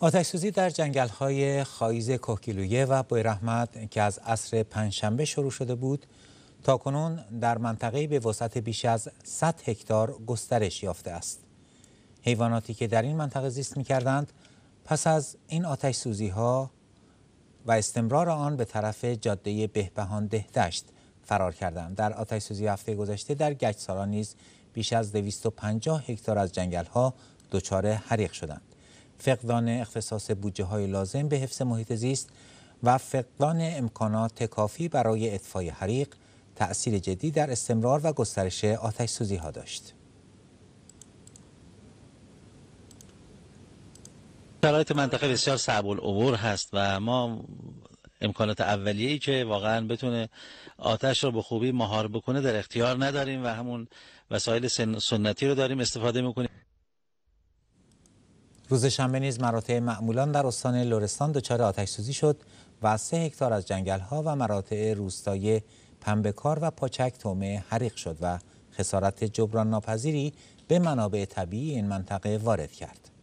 آتش سوزی در جنگل های خایز کوکیلویه و رحمت که از عصر پنجشنبه شروع شده بود تا کنون در منطقه به وسعت بیش از 100 هکتار گسترش یافته است. حیواناتی که در این منطقه زیست می پس از این آتش سوزی ها و استمرار آن به طرف جاده بهبهان دهدشت فرار کردند. در آتش سوزی هفته گذشته در گچسارا نیز بیش از 250 هکتار از جنگل ها دچار حریق شدند. فقدان اختصاص بودجه های لازم به حفظ محیط زیست و فقدان امکانات کافی برای اطفای حریق تأثیر جدی در استمرار و گسترش آتش سوزی ها داشت. شرایط منطقه بسیار صعب العبور هست و ما امکانات اولیه ای که واقعا بتونه آتش رو به خوبی مهار بکنه در اختیار نداریم و همون وسایل سنتی رو داریم استفاده میکنیم روز شنبه نیز مراتع معمولان در استان لرستان دچار آتش سوزی شد و سه هکتار از جنگل ها و مراتع روستای پنبکار و پاچک تومه حریق شد و خسارت جبران ناپذیری به منابع طبیعی این منطقه وارد کرد.